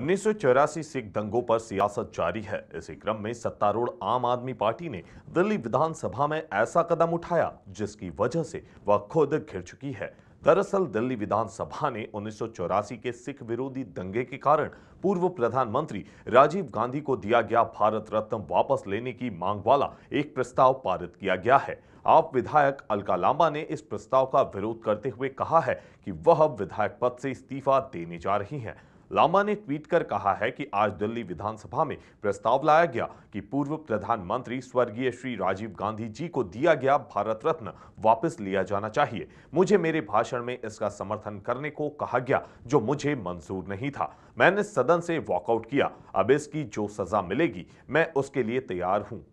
उन्नीस सिख दंगों पर सियासत जारी है इसी क्रम में सत्तारूढ़ आम आदमी पार्टी ने दिल्ली विधानसभा में ऐसा कदम उठाया जिसकी वजह से वह खुद घिर चुकी है दरअसल दिल्ली विधानसभा ने उन्नीस के सिख विरोधी दंगे के कारण पूर्व प्रधानमंत्री राजीव गांधी को दिया गया भारत रत्न वापस लेने की मांग वाला एक प्रस्ताव पारित किया गया है आप विधायक अलका लांबा ने इस प्रस्ताव का विरोध करते हुए कहा है कि वह विधायक पद से इस्तीफा देने जा रही हैं लामा ने ट्वीट कर कहा है कि आज दिल्ली विधानसभा में प्रस्ताव लाया गया कि पूर्व प्रधानमंत्री स्वर्गीय श्री राजीव गांधी जी को दिया गया भारत रत्न वापस लिया जाना चाहिए मुझे मेरे भाषण में इसका समर्थन करने को कहा गया जो मुझे मंजूर नहीं था मैंने सदन से वॉकआउट किया अब इसकी जो सजा मिलेगी मैं उसके लिए तैयार हूँ